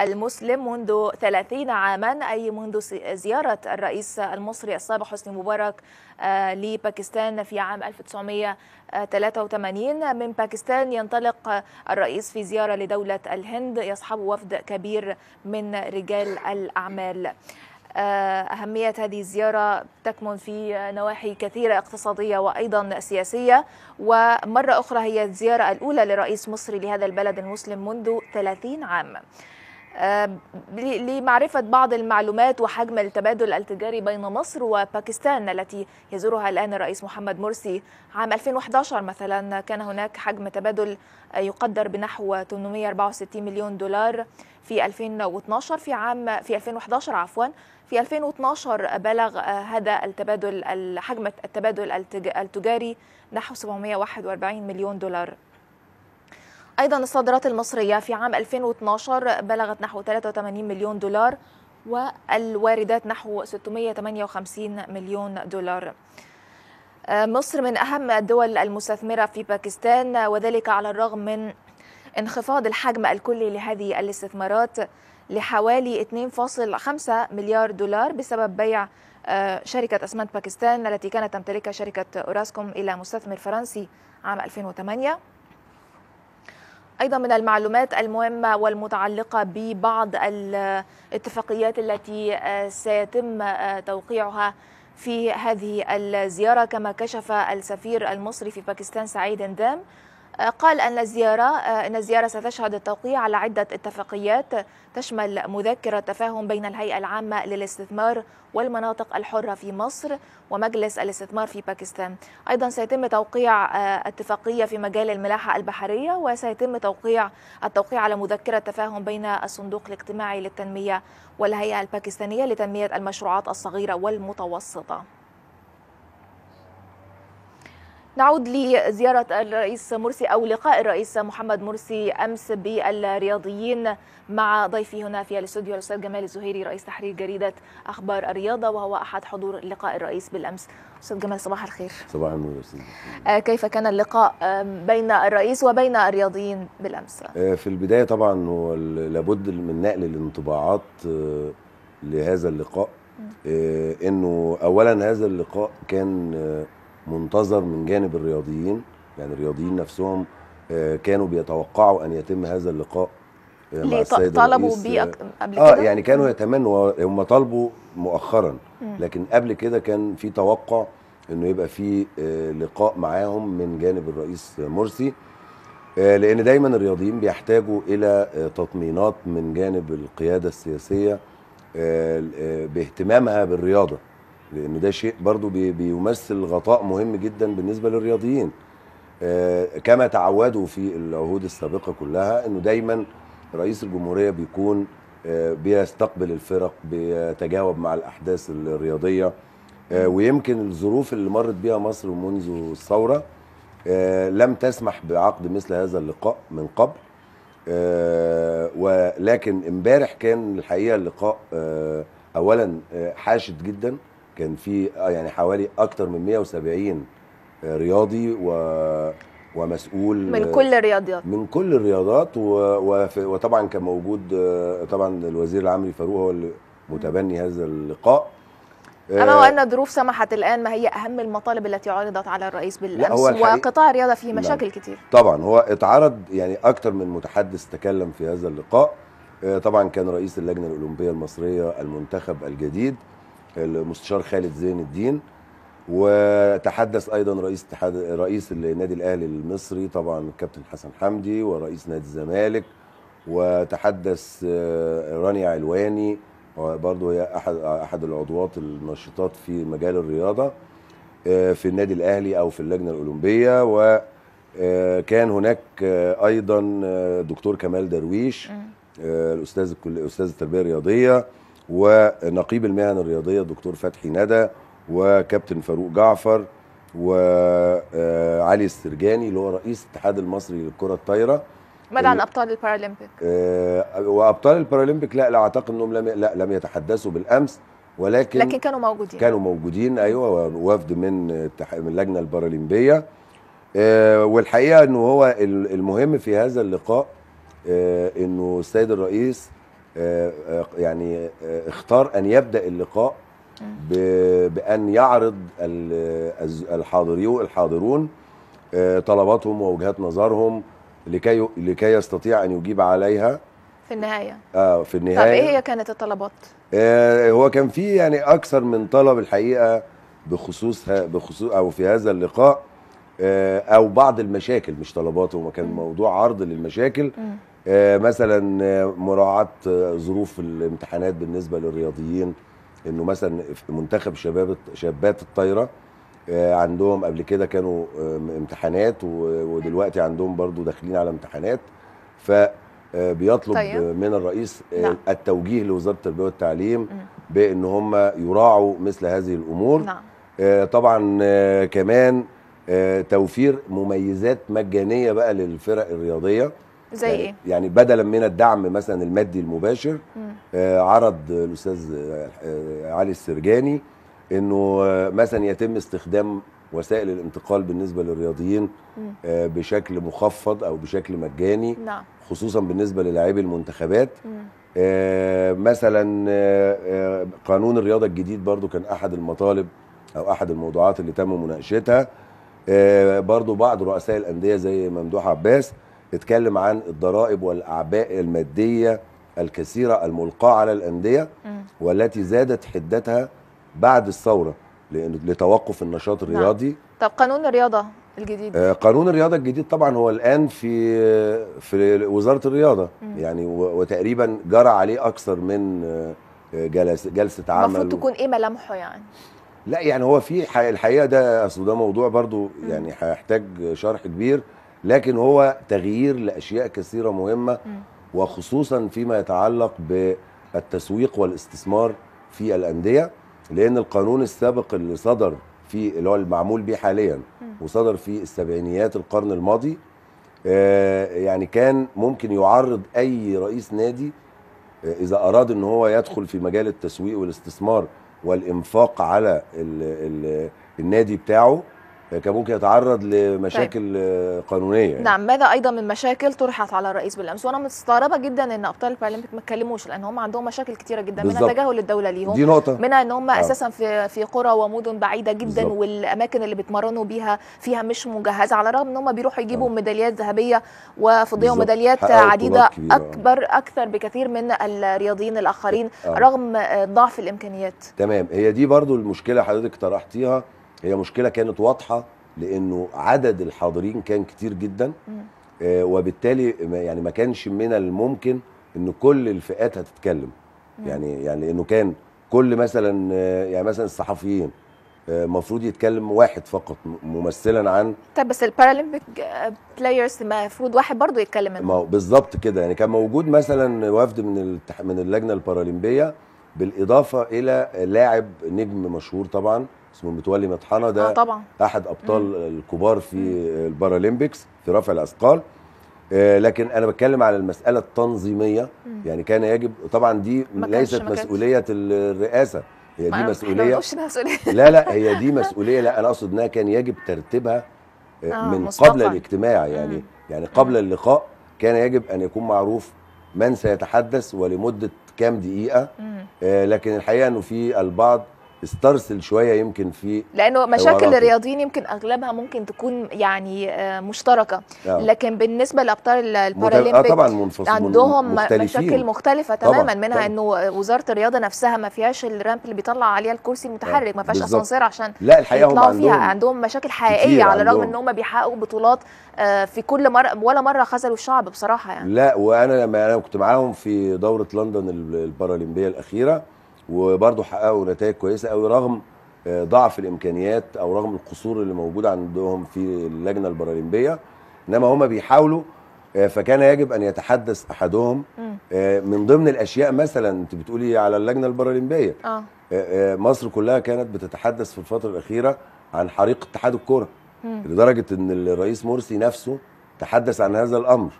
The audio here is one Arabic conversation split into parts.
المسلم منذ 30 عاما أي منذ زيارة الرئيس المصري السابق حسني مبارك آه، لباكستان في عام 1983 من باكستان ينطلق الرئيس في زيارة لدولة الهند يصحب وفد كبير من رجال الأعمال آه، أهمية هذه الزيارة تكمن في نواحي كثيرة اقتصادية وأيضا سياسية ومرة أخرى هي الزيارة الأولى لرئيس مصري لهذا البلد المسلم منذ 30 عام آه، لمعرفة بعض المعلومات وحجم التبادل التجاري بين مصر وباكستان التي يزورها الآن الرئيس محمد مرسي عام 2011 مثلا كان هناك حجم تبادل يقدر بنحو 864 مليون دولار في 2012 في عام في 2011 عفوا في 2012 بلغ آه، هذا التبادل حجم التبادل التجاري نحو 741 مليون دولار أيضا الصادرات المصرية في عام 2012 بلغت نحو 83 مليون دولار والواردات نحو 658 مليون دولار آه، مصر من أهم الدول المستثمرة في باكستان وذلك على الرغم من انخفاض الحجم الكلي لهذه الاستثمارات لحوالي 2.5 مليار دولار بسبب بيع آه، شركة أسمنت باكستان التي كانت تمتلكها شركة أوراسكوم إلى مستثمر فرنسي عام 2008 أيضا من المعلومات المهمة والمتعلقة ببعض الاتفاقيات التي آه، سيتم آه، توقيعها في هذه الزيارة كما كشف السفير المصري في باكستان سعيد اندام قال أن الزيارة أن الزيارة ستشهد التوقيع على عدة اتفاقيات تشمل مذكرة تفاهم بين الهيئة العامة للاستثمار والمناطق الحرة في مصر ومجلس الاستثمار في باكستان أيضا سيتم توقيع آه، اتفاقية في مجال الملاحة البحرية وسيتم توقيع التوقيع على مذكرة تفاهم بين الصندوق الاجتماعي للتنمية والهيئة الباكستانية لتنمية المشروعات الصغيرة والمتوسطة نعود لزيارة الرئيس مرسي أو لقاء الرئيس محمد مرسي أمس بالرياضيين مع ضيفي هنا في الاستوديو الأستاذ جمال الزهيري رئيس تحرير جريدة أخبار الرياضة وهو أحد حضور لقاء الرئيس بالأمس أستاذ جمال صباح الخير صباح النور آه، كيف كان اللقاء آه، بين الرئيس وبين الرياضيين بالأمس؟ آه، في البداية طبعا لابد من نقل الانطباعات لهذا اللقاء أنه أولا هذا اللقاء كان منتظر من جانب الرياضيين يعني الرياضيين نفسهم آه، كانوا بيتوقعوا ان يتم هذا اللقاء آه، مع السيد طلبوا بيه آه، قبل كده آه يعني كانوا يتمنوا هم طلبوا مؤخرا لكن قبل كده كان في توقع انه يبقى في لقاء معاهم من جانب الرئيس مرسي لان دايما الرياضيين بيحتاجوا الى تطمينات من جانب القياده السياسيه باهتمامها بالرياضه لانه ده شيء برضو بيمثل غطاء مهم جدا بالنسبه للرياضيين آه، كما تعودوا في العهود السابقه كلها انه دايما رئيس الجمهوريه بيكون آه، بيستقبل الفرق بيتجاوب مع الاحداث الرياضيه آه، ويمكن الظروف اللي مرت بها مصر منذ الثوره لم تسمح بعقد مثل هذا اللقاء من قبل ولكن امبارح كان الحقيقه اللقاء اولا حاشد جدا كان في آه، يعني حوالي اكتر من 170 رياضي و ومسؤول من كل الرياضيات من كل الرياضات و... و... وطبعا كان موجود آه، طبعا الوزير العامري فاروق هو اللي متبني هذا اللقاء أما آه، وأن الظروف سمحت الآن ما هي أهم المطالب التي عرضت على الرئيس بالأمس وقطاع الرياضة فيه نعم. مشاكل لا. كتير طبعا هو اتعرض يعني أكتر من متحدث تكلم في هذا اللقاء طبعا كان رئيس اللجنة الأولمبية المصرية المنتخب الجديد المستشار خالد زين الدين وتحدث ايضا رئيس اتحاد رئيس النادي الاهلي المصري طبعا الكابتن حسن حمدي ورئيس نادي الزمالك وتحدث آه، رانيا علواني برضه هي احد احد العضوات النشطات في مجال الرياضه آه، في النادي الاهلي او في اللجنه الاولمبيه و آه، كان هناك ايضا دكتور كمال درويش الاستاذ استاذ التربيه الرياضيه ونقيب المهن الرياضيه الدكتور فتحي ندى وكابتن فاروق جعفر وعلي السرجاني اللي هو رئيس الاتحاد المصري للكره الطايره ماذا عن ابطال البارالمبيك؟ آه وابطال البارالمبيك لا لا اعتقد انهم لم لا لم يتحدثوا بالامس ولكن لكن كانوا موجودين كانوا موجودين ايوه وفد من من اللجنه البارالمبيه آه والحقيقه انه هو المهم في هذا اللقاء آه انه السيد الرئيس يعني اختار ان يبدا اللقاء بان يعرض الحاضري الحاضرون آه، طلباتهم ووجهات نظرهم لكي لكي يستطيع ان يجيب عليها في النهايه اه في النهايه طب ايه هي كانت الطلبات آه هو كان في يعني اكثر من طلب الحقيقه بخصوص بخصوص او في هذا اللقاء آه، او بعض المشاكل مش طلبات هو كان موضوع عرض للمشاكل آه، مثلا آه، مراعاه ظروف الامتحانات بالنسبه للرياضيين انه مثلا منتخب شباب شابات الطايره عندهم قبل كده كانوا امتحانات ودلوقتي عندهم برضو داخلين على امتحانات ف بيطلب طيب. من الرئيس نعم. التوجيه لوزاره التربيه والتعليم بان هم يراعوا مثل هذه الامور نعم. طبعا كمان آه، توفير مميزات مجانيه بقى للفرق الرياضيه زي يعني ايه؟ يعني بدلا من الدعم مثلا المادي المباشر آه عرض الاستاذ آه، علي السرجاني انه آه، مثلا يتم استخدام وسائل الانتقال بالنسبه للرياضيين آه بشكل مخفض او بشكل مجاني نعم. خصوصا بالنسبه للاعبي المنتخبات آه مثلا آه قانون الرياضه الجديد برضو كان احد المطالب او احد الموضوعات اللي تم مناقشتها آه، برضو بعض رؤساء الانديه زي ممدوح عباس اتكلم عن الضرائب والاعباء الماديه الكثيره الملقاه على الانديه والتي زادت حدتها بعد الثوره لتوقف النشاط نعم. الرياضي نعم. طب قانون الرياضه الجديد آه، قانون الرياضه الجديد طبعا هو الان في في وزاره الرياضه مم. يعني وتقريبا جرى عليه اكثر من آه، جلسه جلسه عمل المفروض تكون ايه ملامحه يعني لا يعني هو في الحقيقه ده اصل ده موضوع برضو يعني هيحتاج شرح كبير لكن هو تغيير لاشياء كثيره مهمه وخصوصا فيما يتعلق بالتسويق والاستثمار في الانديه لان القانون السابق اللي صدر في اللي هو المعمول به حاليا وصدر في السبعينيات القرن الماضي آه، يعني كان ممكن يعرض اي رئيس نادي آه، اذا اراد ان هو يدخل في مجال التسويق والاستثمار والانفاق على النادي بتاعه كان ممكن يتعرض لمشاكل طيب. قانونيه يعني. نعم ماذا ايضا من مشاكل طرحت على الرئيس بالامس وانا مستغربه جدا ان ابطال البارالمبيك ما تكلموش لان هم عندهم مشاكل كتيره جدا بالزبط. منها تجاهل الدوله ليهم دي نقطه منها ان هم آه. اساسا في في قرى ومدن بعيده جدا بالزبط. والاماكن اللي بيتمرنوا بيها فيها مش مجهزه على الرغم ان هم بيروحوا يجيبوا آه. ميداليات ذهبيه وفضيه وميداليات عديده اكبر اكثر بكثير من الرياضيين الاخرين آه. رغم ضعف الامكانيات تمام هي دي برضو المشكله حضرتك طرحتيها هي مشكله كانت واضحه لانه عدد الحاضرين كان كتير جدا آه وبالتالي يعني ما كانش من الممكن ان كل الفئات هتتكلم مم. يعني يعني لانه كان كل مثلا آه، يعني مثلا الصحفيين المفروض آه، يتكلم واحد فقط ممثلا عن طب بس البارالمبيك آه، بلايرز المفروض واحد برضه يتكلم ما بالظبط كده يعني كان موجود مثلا وفد من من اللجنه البارالمبيه بالاضافه الى لاعب نجم مشهور طبعا اسمه متولي مطحنه ده آه طبعا. احد ابطال مم. الكبار في البارالمبيكس في رفع الاثقال آه، لكن انا بتكلم على المساله التنظيميه مم. يعني كان يجب طبعا دي ليست مسؤوليه الرئاسه هي دي مسؤوليه لا لا هي دي مسؤوليه لا انا اقصد انها كان يجب ترتيبها آه, آه، من مصطفى. قبل الاجتماع يعني مم. يعني قبل اللقاء كان يجب ان يكون معروف من سيتحدث ولمده كام دقيقه آه لكن الحقيقه انه في البعض استرسل شويه يمكن في لانه مشاكل الرياضيين يمكن اغلبها ممكن تكون يعني آه، مشتركه آه. لكن بالنسبه لابطال آه، البارالمبيك آه طبعا عندهم مختلفين. مشاكل مختلفه تماما طبعًا. منها طبعًا. انه وزاره الرياضه نفسها ما فيهاش الرامب اللي بيطلع عليها الكرسي المتحرك آه، ما فيهاش اسانسير عشان لا الحقيقه هم عندهم فيها عندهم مشاكل حقيقيه على الرغم ان هم بيحققوا بطولات في كل مره ولا مره خذلوا الشعب بصراحه يعني لا وانا لما انا كنت معاهم في دوره لندن البارالمبيه الاخيره وبرضه حققوا نتائج كويسه قوي رغم آه، ضعف الامكانيات او رغم القصور اللي موجوده عندهم في اللجنه البارالمبيه انما هم بيحاولوا آه، فكان يجب ان يتحدث احدهم آه، من ضمن الاشياء مثلا انت بتقولي على اللجنه البارالمبيه آه. مصر كلها كانت بتتحدث في الفتره الاخيره عن حريق اتحاد الكره لدرجه ان الرئيس مرسي نفسه تحدث عن هذا الامر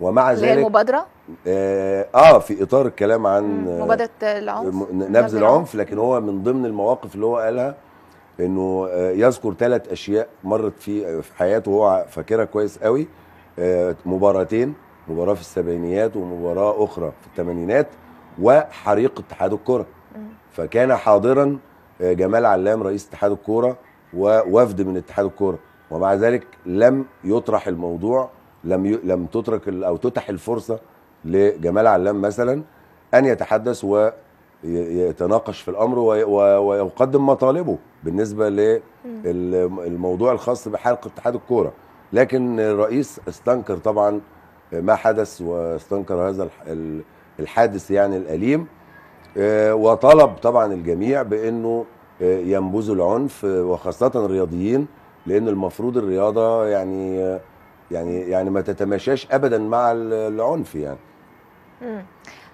ومع ذلك مبادره آه, اه في اطار الكلام عن مبادره العنف نبذ العنف لكن هو من ضمن المواقف اللي هو قالها انه آه يذكر ثلاث اشياء مرت في آه، في حياته وهو فاكرها كويس قوي آه مباراتين مباراه في السبعينيات ومباراه اخرى في الثمانينات وحريق اتحاد الكره فكان حاضرا آه، جمال علام رئيس اتحاد الكوره ووفد من اتحاد الكوره ومع ذلك لم يطرح الموضوع لم ي... لم تترك او تتح الفرصه لجمال علام مثلا ان يتحدث ويتناقش في الامر ويقدم مطالبه بالنسبه للموضوع الخاص بحلقه اتحاد الكوره لكن الرئيس استنكر طبعا ما حدث واستنكر هذا الحادث يعني الاليم آه، وطلب طبعا الجميع بانه آه، ينبذوا العنف آه، وخاصه الرياضيين لان المفروض الرياضه يعني يعني يعني ما تتماشاش ابدا مع العنف يعني مم.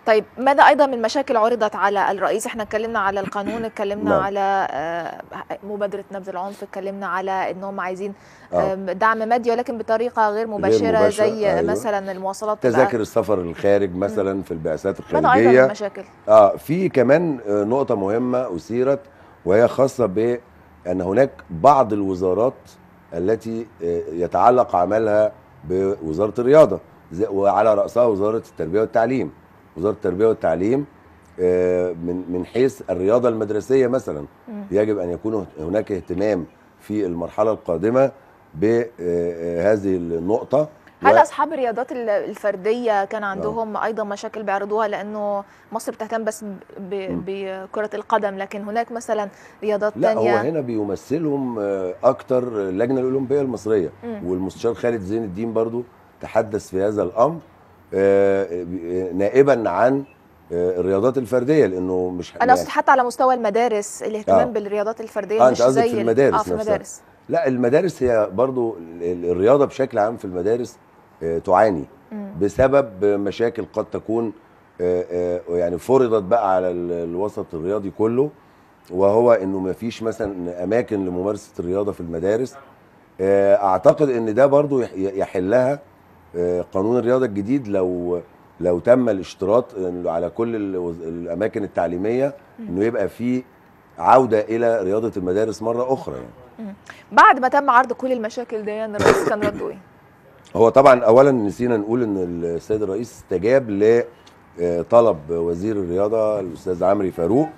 طيب ماذا ايضا من مشاكل عرضت على الرئيس احنا اتكلمنا على القانون اتكلمنا نعم. على آه، مبادره نبذ العنف اتكلمنا على انهم عايزين آه. آه، دعم مادي ولكن بطريقه غير مباشره غير مباشرة. زي أيوه. مثلا المواصلات تذاكر السفر الخارج مثلا في البعثات الخارجيه ماذا ايضا من المشاكل اه في كمان نقطه مهمه اثيرت وهي خاصه بان هناك بعض الوزارات التي آه، يتعلق عملها بوزاره الرياضه وعلى راسها وزاره التربيه والتعليم وزاره التربيه والتعليم آه، من من حيث الرياضه المدرسيه مثلا يجب ان يكون هناك اهتمام في المرحله القادمه بهذه آه، النقطه هل و... اصحاب الرياضات الفرديه كان نعم. عندهم أوه. ايضا مشاكل بيعرضوها لانه مصر بتهتم بس ب... بكره القدم لكن هناك مثلا رياضات لا تانية هو هنا بيمثلهم آه، اكتر اللجنه الاولمبيه المصريه مم. والمستشار خالد زين الدين برضو تحدث في هذا الامر آه، آه، نائبا عن الرياضات الفرديه لانه مش انا يعني اقصد حتى على مستوى المدارس الاهتمام آه. بالرياضات الفرديه آه مش زي في المدارس اه في المدارس لا المدارس هي برضو الرياضه بشكل عام في المدارس آه، تعاني بسبب مشاكل قد تكون آه، آه، يعني فرضت بقى على الوسط الرياضي كله وهو انه ما فيش مثلا اماكن لممارسه الرياضه في المدارس اعتقد ان ده برضو يحلها قانون الرياضه الجديد لو لو تم الاشتراط على كل الاماكن التعليميه انه يبقى في عوده الى رياضه المدارس مره اخرى يعني بعد ما تم عرض كل المشاكل دي الرئيس كان رده ايه هو طبعا اولا نسينا نقول ان السيد الرئيس استجاب لطلب آه، وزير الرياضه الاستاذ عمرو فاروق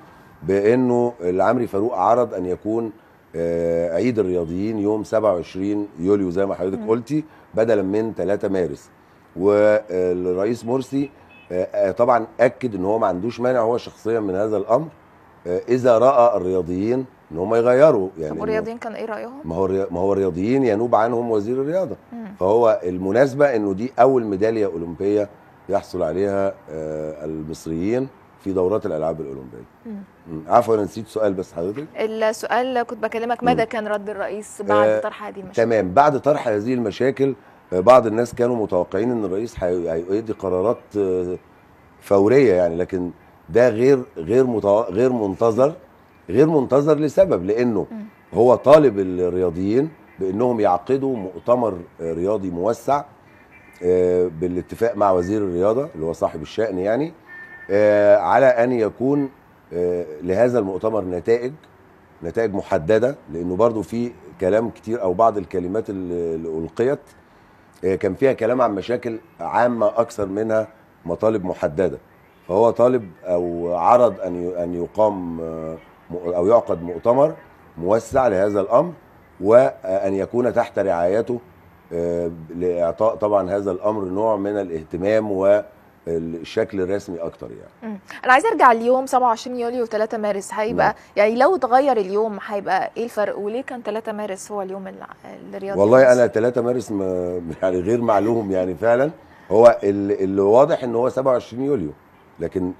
بانه العمري فاروق عرض ان يكون آه، عيد الرياضيين يوم 27 يوليو زي ما حضرتك قلتي بدلا من 3 مارس والرئيس مرسي آه، طبعا اكد ان هو ما عندوش مانع هو شخصيا من هذا الامر اذا راى الرياضيين ان هم يغيروا يعني طب الرياضيين كان ايه رايهم؟ ما هو ما هو الرياضيين ينوب عنهم وزير الرياضه فهو المناسبه انه دي اول ميداليه اولمبيه يحصل عليها آه، المصريين في دورات الالعاب الاولمبيه عفوا انا نسيت سؤال بس حضرتك السؤال كنت بكلمك ماذا كان رد الرئيس بعد آه طرح هذه المشاكل تمام بعد طرح هذه المشاكل آه، بعض الناس كانوا متوقعين ان الرئيس هيؤدي قرارات آه، فوريه يعني لكن ده غير غير غير منتظر غير منتظر لسبب لانه هو طالب الرياضيين بانهم يعقدوا مؤتمر رياضي موسع آه، بالاتفاق مع وزير الرياضه اللي هو صاحب الشان يعني آه، على ان يكون آه، لهذا المؤتمر نتائج نتائج محدده لانه برضو في كلام كتير او بعض الكلمات اللي القيت كان فيها كلام عن مشاكل عامه اكثر منها مطالب محدده فهو طالب او عرض ان ان يقام او يعقد مؤتمر موسع لهذا الامر وان يكون تحت رعايته آه، لاعطاء طبعا هذا الامر نوع من الاهتمام و الشكل الرسمي اكتر يعني انا عايز ارجع اليوم 27 يوليو و3 مارس هيبقى نعم. يعني لو اتغير اليوم هيبقى ايه الفرق وليه كان 3 مارس هو اليوم الرياضي والله انا 3 مارس يعني غير معلوم يعني فعلا هو اللي واضح ان هو 27 يوليو لكن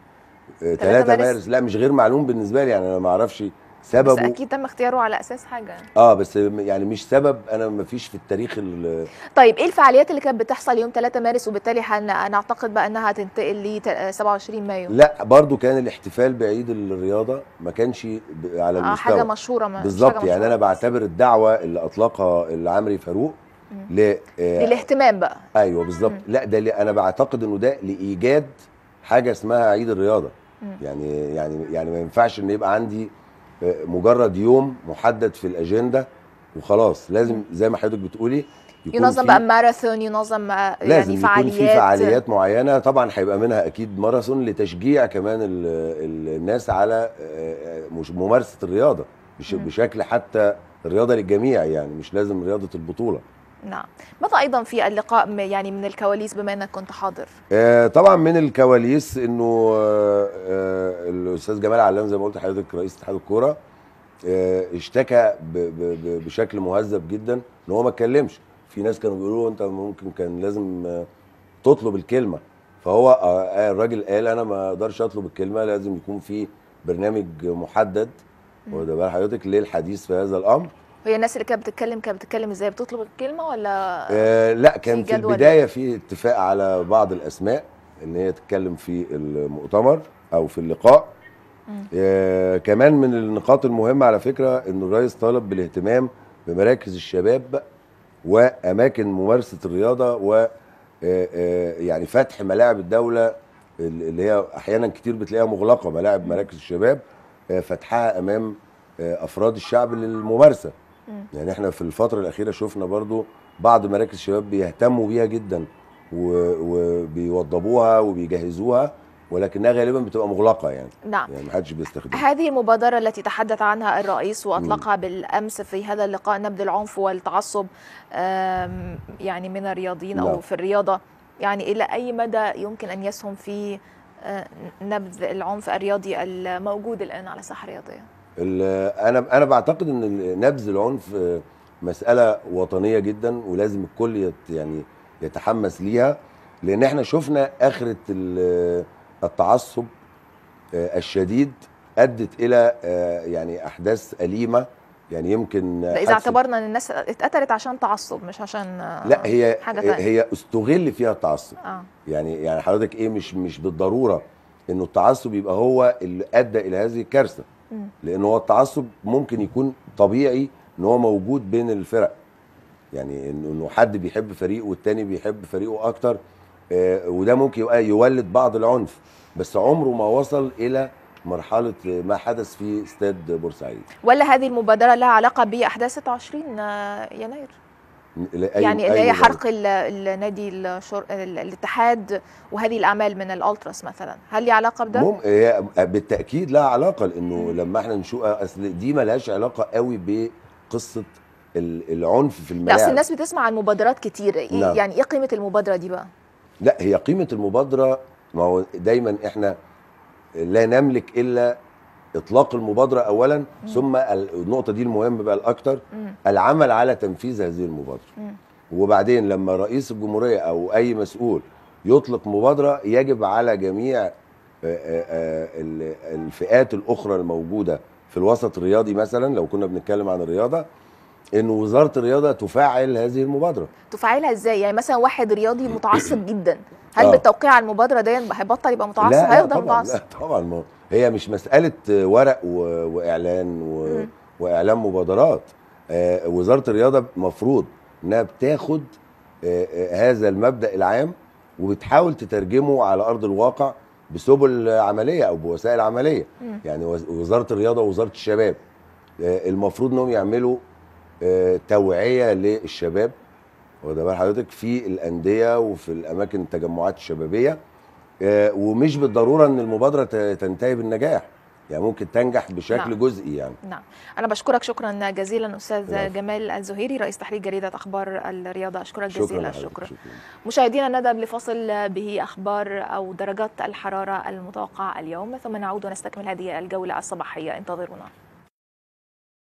3 آه، مارس, مارس لا مش غير معلوم بالنسبه لي يعني انا ما اعرفش سببه بس اكيد تم اختياره على اساس حاجه اه بس يعني مش سبب انا ما فيش في التاريخ طيب ايه الفعاليات اللي كانت بتحصل يوم 3 مارس وبالتالي هنعتقد بقى انها هتنتقل ل 27 مايو لا برضو كان الاحتفال بعيد الرياضه ما كانش على آه، المستوى آه حاجه مشهوره بالظبط يعني انا بعتبر الدعوه اللي اطلقها العمري فاروق ل آه للاهتمام بقى ايوه بالظبط لا ده انا بعتقد انه ده لايجاد حاجه اسمها عيد الرياضه مم. يعني يعني يعني ما ينفعش ان يبقى عندي مجرد يوم محدد في الاجنده وخلاص لازم زي ما حضرتك بتقولي يكون ينظم بقى ماراثون ينظم يعني لازم يعني فعاليات يكون في فعاليات معينه طبعا هيبقى منها اكيد ماراثون لتشجيع كمان الـ الـ الناس على آه، آه، ممارسه الرياضه بشكل حتى الرياضه للجميع يعني مش لازم رياضه البطوله نعم ماذا ايضا في اللقاء يعني من الكواليس بما انك كنت حاضر آه طبعا من الكواليس انه آه, آه، الاستاذ جمال علام زي ما قلت لحضرتك رئيس اتحاد الكوره آه، اشتكى بشكل مهذب جدا ان هو ما اتكلمش في ناس كانوا بيقولوا انت ممكن كان لازم آه، تطلب الكلمه فهو الراجل قال انا ما اقدرش اطلب الكلمه لازم يكون في برنامج محدد وده بقى حضرتك للحديث في هذا الامر وهي الناس اللي كانت بتتكلم كانت بتتكلم ازاي بتطلب الكلمه ولا آه لا كان في, في البدايه في اتفاق على بعض الاسماء ان هي تتكلم في المؤتمر او في اللقاء آه كمان من النقاط المهمه على فكره ان الرئيس طالب بالاهتمام بمراكز الشباب واماكن ممارسه الرياضه و آه، آه، يعني فتح ملاعب الدوله اللي هي احيانا كتير بتلاقيها مغلقه ملاعب مراكز الشباب آه، فتحها امام افراد الشعب للممارسه يعني احنا في الفتره الاخيره شفنا برضو بعض مراكز الشباب بيهتموا بيها جدا وبيوضبوها وبيجهزوها ولكنها غالبا بتبقى مغلقه يعني نعم يعني محدش بيستخدمها هذه المبادره التي تحدث عنها الرئيس واطلقها م. بالامس في هذا اللقاء نبذ العنف والتعصب يعني من الرياضيين او نعم. في الرياضه يعني الى اي مدى يمكن ان يسهم في آه، نبذ العنف الرياضي الموجود الان على الساحه الرياضيه انا انا بعتقد ان نبذ العنف آه، مساله وطنيه جدا ولازم الكل يعني يتحمس ليها لان احنا شفنا اخره آه، التعصب آه، الشديد ادت الى يعني احداث اليمه يعني يمكن اذا اعتبرنا ان الناس اتقتلت عشان تعصب مش عشان لا هي حاجة هي استغل فيها التعصب آه. يعني يعني حضرتك ايه مش مش بالضروره انه التعصب يبقى هو اللي ادى الى هذه الكارثه لان هو التعصب ممكن يكون طبيعي ان هو موجود بين الفرق يعني انه حد بيحب فريقه والتاني بيحب فريقه اكتر آه وده ممكن يولد بعض العنف بس عمره ما وصل الى مرحلة ما حدث في استاد بورسعيد ولا هذه المبادرة لها علاقة بأحداث 20 آه، يناير لأي يعني اللي هي حرق النادي الشر... الاتحاد وهذه الاعمال من الالتراس مثلا هل لي علاقه بده مم... هي بالتاكيد لها علاقه لانه لما احنا نشوف اصل دي لهاش علاقه قوي بقصه العنف في الملاعب اصل الناس بتسمع عن مبادرات كتير إيه نعم. يعني ايه قيمه المبادره دي بقى لا هي قيمه المبادره ما هو دايما احنا لا نملك الا اطلاق المبادره اولا مم. ثم النقطه دي المهم بقى الاكثر العمل على تنفيذ هذه المبادره مم. وبعدين لما رئيس الجمهوريه او اي مسؤول يطلق مبادره يجب على جميع آه، آه، آه، الفئات الاخرى الموجوده في الوسط الرياضي مثلا لو كنا بنتكلم عن الرياضه ان وزاره الرياضه تفعل هذه المبادره تفعلها ازاي يعني مثلا واحد رياضي متعصب جدا هل آه. بالتوقيع على المبادره دي هيبطل يبقى متعصب هيفضل متعصب لا طبعا لا طبعا هي مش مساله ورق و... واعلان و... واعلان مبادرات آه وزاره الرياضه المفروض انها بتاخد آه،, آه هذا المبدا العام وبتحاول تترجمه على ارض الواقع بسبل عمليه او بوسائل عمليه يعني وزاره الرياضه ووزاره الشباب آه المفروض انهم يعملوا آه، توعيه للشباب وده بقى حضرتك في الانديه وفي الاماكن التجمعات الشبابيه آه، ومش بالضروره ان المبادره تنتهي بالنجاح يعني ممكن تنجح بشكل نعم. جزئي يعني نعم انا بشكرك شكرا جزيلا استاذ نعم. جمال الزهيري رئيس تحرير جريده اخبار الرياضه اشكرك شكرا جزيلا شكرا, شكرا. شكرا مشاهدينا ندى لفصل به اخبار او درجات الحراره المتوقعه اليوم ثم نعود ونستكمل هذه الجوله الصباحيه انتظرونا